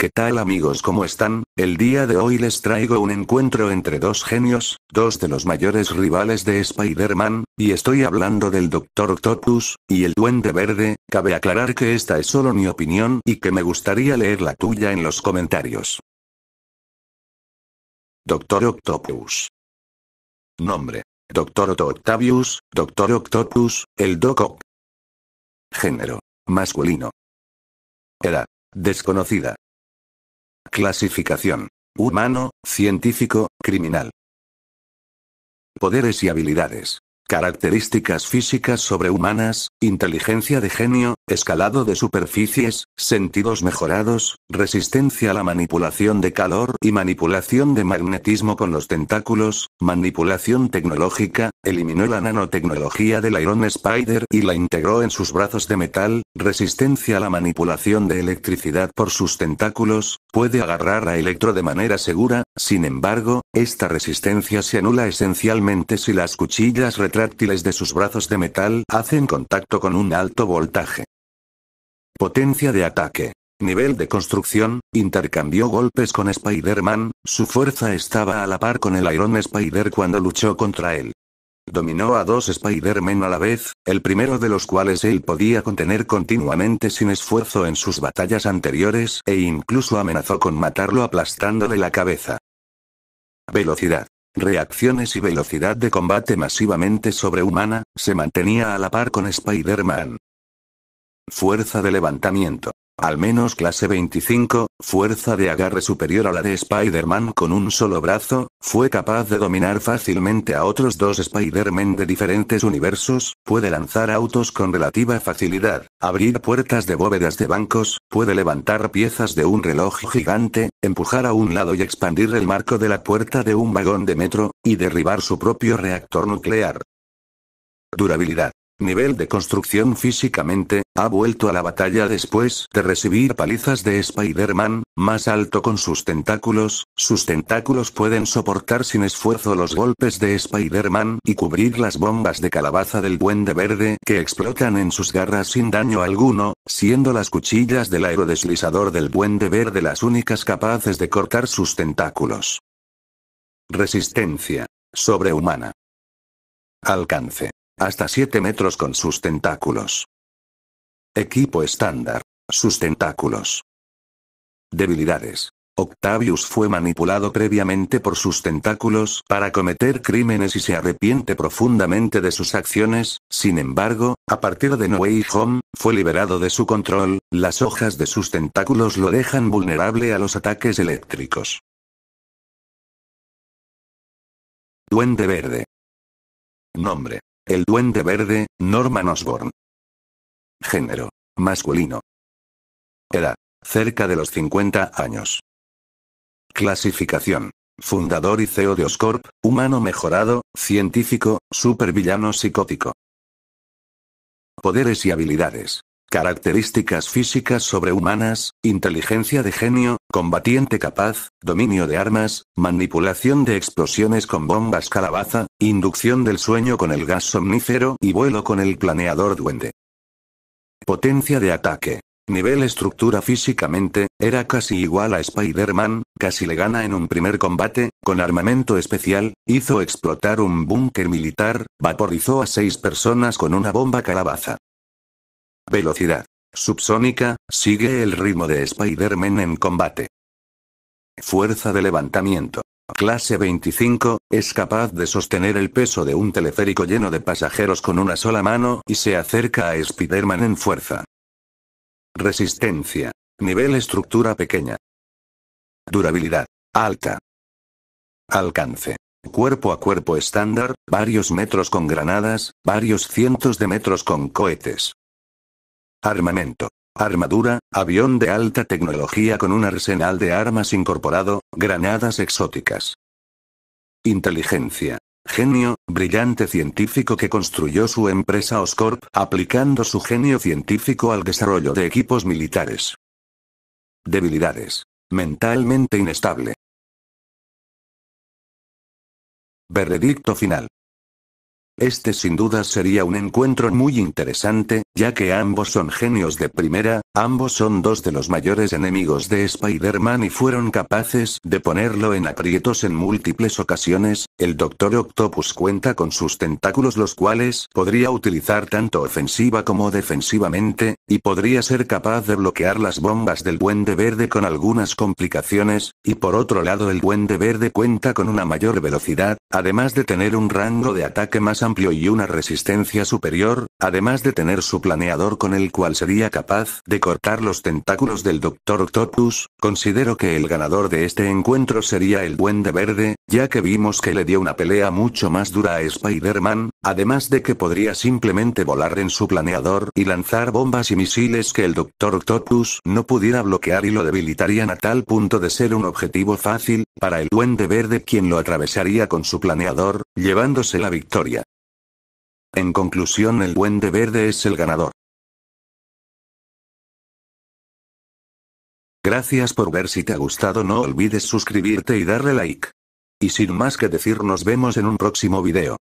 ¿Qué tal amigos? ¿Cómo están? El día de hoy les traigo un encuentro entre dos genios, dos de los mayores rivales de Spider-Man, y estoy hablando del Doctor Octopus, y el Duende Verde, cabe aclarar que esta es solo mi opinión y que me gustaría leer la tuya en los comentarios. Doctor Octopus. Nombre. Doctor Octavius, Doctor Octopus, el Doc Género. Masculino. Edad. Desconocida. Clasificación. Humano, científico, criminal. Poderes y habilidades. Características físicas sobrehumanas, inteligencia de genio, escalado de superficies, sentidos mejorados, resistencia a la manipulación de calor y manipulación de magnetismo con los tentáculos, manipulación tecnológica, eliminó la nanotecnología del Iron Spider y la integró en sus brazos de metal, resistencia a la manipulación de electricidad por sus tentáculos, puede agarrar a Electro de manera segura, sin embargo, esta resistencia se anula esencialmente si las cuchillas retráctiles de sus brazos de metal hacen contacto con un alto voltaje. Potencia de ataque. Nivel de construcción, intercambió golpes con Spider-Man, su fuerza estaba a la par con el Iron Spider cuando luchó contra él. Dominó a dos Spider-Man a la vez, el primero de los cuales él podía contener continuamente sin esfuerzo en sus batallas anteriores e incluso amenazó con matarlo aplastándole la cabeza. Velocidad. Reacciones y velocidad de combate masivamente sobrehumana, se mantenía a la par con Spider-Man. Fuerza de levantamiento. Al menos clase 25, fuerza de agarre superior a la de Spider-Man con un solo brazo, fue capaz de dominar fácilmente a otros dos Spider-Man de diferentes universos, puede lanzar autos con relativa facilidad, abrir puertas de bóvedas de bancos, puede levantar piezas de un reloj gigante, empujar a un lado y expandir el marco de la puerta de un vagón de metro, y derribar su propio reactor nuclear. Durabilidad. Nivel de construcción físicamente, ha vuelto a la batalla después de recibir palizas de Spider-Man, más alto con sus tentáculos, sus tentáculos pueden soportar sin esfuerzo los golpes de Spider-Man y cubrir las bombas de calabaza del de verde que explotan en sus garras sin daño alguno, siendo las cuchillas del aerodeslizador del Buen de verde las únicas capaces de cortar sus tentáculos. Resistencia. Sobrehumana. Alcance. Hasta 7 metros con sus tentáculos. Equipo estándar. Sus tentáculos. Debilidades. Octavius fue manipulado previamente por sus tentáculos para cometer crímenes y se arrepiente profundamente de sus acciones, sin embargo, a partir de No Way Home, fue liberado de su control, las hojas de sus tentáculos lo dejan vulnerable a los ataques eléctricos. Duende Verde. Nombre. El Duende Verde, Norman Osborn. Género. Masculino. Edad. Cerca de los 50 años. Clasificación. Fundador y CEO de Oscorp, humano mejorado, científico, supervillano psicótico. Poderes y habilidades. Características físicas sobrehumanas, inteligencia de genio, combatiente capaz, dominio de armas, manipulación de explosiones con bombas calabaza, inducción del sueño con el gas somnífero y vuelo con el planeador duende. Potencia de ataque. Nivel estructura físicamente, era casi igual a Spider-Man, casi le gana en un primer combate, con armamento especial, hizo explotar un búnker militar, vaporizó a seis personas con una bomba calabaza. Velocidad. Subsónica, sigue el ritmo de Spider-Man en combate. Fuerza de levantamiento. Clase 25, es capaz de sostener el peso de un teleférico lleno de pasajeros con una sola mano y se acerca a Spider-Man en fuerza. Resistencia. Nivel estructura pequeña. Durabilidad. Alta. Alcance. Cuerpo a cuerpo estándar, varios metros con granadas, varios cientos de metros con cohetes. Armamento. Armadura, avión de alta tecnología con un arsenal de armas incorporado, granadas exóticas. Inteligencia. Genio, brillante científico que construyó su empresa Oscorp aplicando su genio científico al desarrollo de equipos militares. Debilidades. Mentalmente inestable. Veredicto final. Este sin duda sería un encuentro muy interesante, ya que ambos son genios de primera, ambos son dos de los mayores enemigos de Spider-Man y fueron capaces de ponerlo en aprietos en múltiples ocasiones, el Doctor Octopus cuenta con sus tentáculos los cuales podría utilizar tanto ofensiva como defensivamente, y podría ser capaz de bloquear las bombas del buende Verde con algunas complicaciones, y por otro lado el buende Verde cuenta con una mayor velocidad, además de tener un rango de ataque más amplio amplio y una resistencia superior, además de tener su planeador con el cual sería capaz de cortar los tentáculos del Doctor Octopus, considero que el ganador de este encuentro sería el Duende Verde, ya que vimos que le dio una pelea mucho más dura a Spider-Man, además de que podría simplemente volar en su planeador y lanzar bombas y misiles que el Doctor Octopus no pudiera bloquear y lo debilitarían a tal punto de ser un objetivo fácil, para el Duende Verde quien lo atravesaría con su planeador, llevándose la victoria. En conclusión el buen de Verde es el ganador. Gracias por ver si te ha gustado no olvides suscribirte y darle like. Y sin más que decir nos vemos en un próximo video.